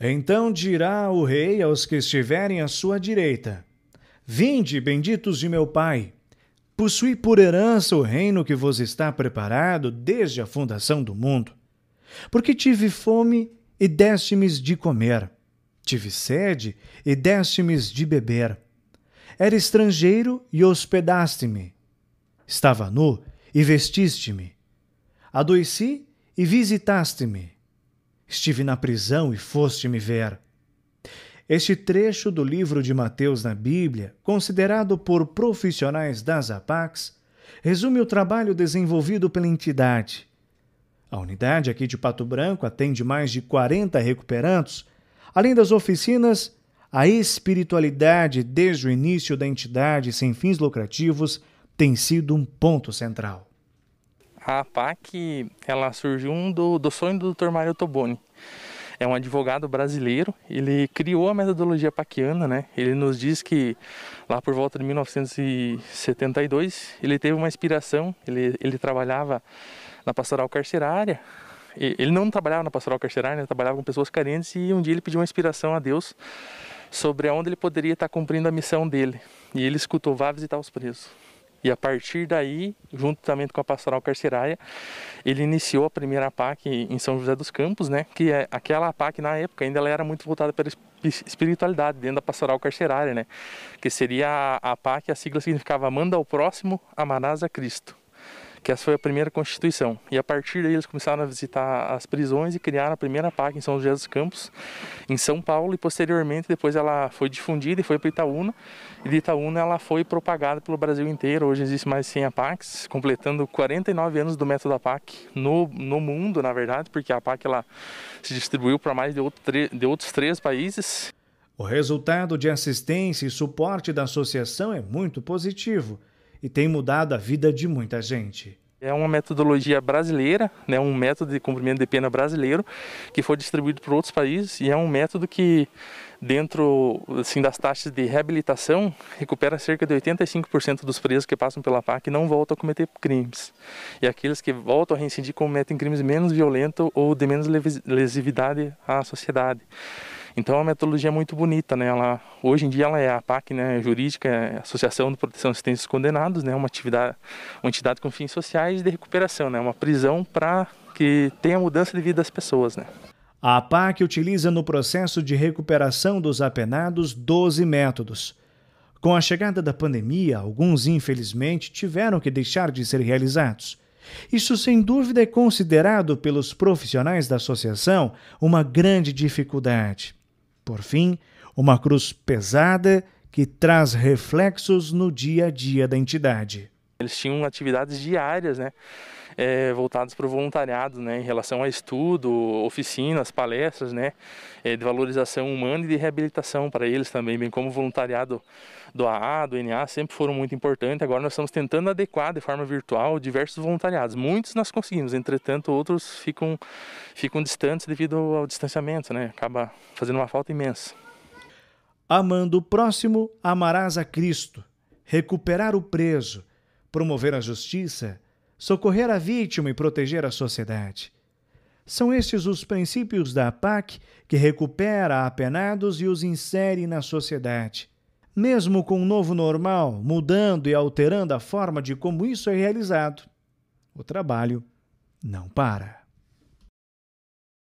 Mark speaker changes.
Speaker 1: Então dirá o rei aos que estiverem à sua direita: Vinde, benditos de meu Pai, possui por herança o reino que vos está preparado desde a fundação do mundo. Porque tive fome e deste-me de comer, tive sede e deste-me de beber. Era estrangeiro e hospedaste-me. Estava nu e vestiste-me. Adoeci e visitaste-me Estive na prisão e foste me ver. Este trecho do livro de Mateus na Bíblia, considerado por profissionais das APACs, resume o trabalho desenvolvido pela entidade. A unidade aqui de Pato Branco atende mais de 40 recuperandos, além das oficinas, a espiritualidade desde o início da entidade sem fins lucrativos tem sido um ponto central.
Speaker 2: A APAC ela surgiu um do, do sonho do Dr. Mário Toboni. É um advogado brasileiro, ele criou a metodologia paquiana, né? Ele nos diz que lá por volta de 1972 ele teve uma inspiração, ele, ele trabalhava na pastoral carcerária, ele não trabalhava na pastoral carcerária, né? ele trabalhava com pessoas carentes e um dia ele pediu uma inspiração a Deus sobre onde ele poderia estar cumprindo a missão dele. E ele escutou, vá visitar os presos. E a partir daí, juntamente com a Pastoral Carcerária, ele iniciou a primeira PAC em São José dos Campos, né? Que é aquela PAC na época ainda ela era muito voltada para espiritualidade dentro da Pastoral Carcerária, né? Que seria a, PAC, a sigla significava manda ao próximo, amarás a Cristo que essa foi a primeira Constituição. E a partir daí eles começaram a visitar as prisões e criaram a primeira PAC em São José dos Campos, em São Paulo, e posteriormente depois ela foi difundida e foi para Itaúna. E de Itaúna ela foi propagada pelo Brasil inteiro. Hoje existe mais de 100 APACs, completando 49 anos do método APAC no, no mundo, na verdade, porque a APAC ela se distribuiu para mais de, outro, de outros três países.
Speaker 1: O resultado de assistência e suporte da associação é muito positivo e tem mudado a vida de muita gente.
Speaker 2: É uma metodologia brasileira, né, um método de cumprimento de pena brasileiro que foi distribuído para outros países e é um método que, dentro assim, das taxas de reabilitação, recupera cerca de 85% dos presos que passam pela PAC e não voltam a cometer crimes. E aqueles que voltam a reincidir cometem crimes menos violentos ou de menos lesividade à sociedade. Então é uma metodologia muito bonita, né? Ela, hoje em dia ela é a PAC, né, é jurídica, é Associação de Proteção e Assistência dos Condenados, né, uma atividade, uma entidade com fins sociais de recuperação, né, uma
Speaker 1: prisão para que tenha mudança de vida das pessoas, né? A PAC utiliza no processo de recuperação dos apenados 12 métodos. Com a chegada da pandemia, alguns infelizmente tiveram que deixar de ser realizados. Isso, sem dúvida, é considerado pelos profissionais da associação uma grande dificuldade. Por fim, uma cruz pesada que traz reflexos no dia a dia da entidade.
Speaker 2: Eles tinham atividades diárias, né? É, voltadas para o voluntariado, né? Em relação a estudo, oficinas, palestras, né? É, de valorização humana e de reabilitação para eles também, bem como o voluntariado do AA, do NA, sempre foram muito importantes. Agora nós estamos tentando adequar de forma virtual diversos voluntariados. Muitos nós conseguimos, entretanto outros ficam, ficam distantes devido ao distanciamento, né? Acaba
Speaker 1: fazendo uma falta imensa. Amando o próximo, amarás a Cristo. Recuperar o preso promover a justiça, socorrer a vítima e proteger a sociedade. São estes os princípios da PAC que recupera apenados e os insere na sociedade. Mesmo com o novo normal, mudando e alterando a forma de como isso é realizado, o trabalho não para.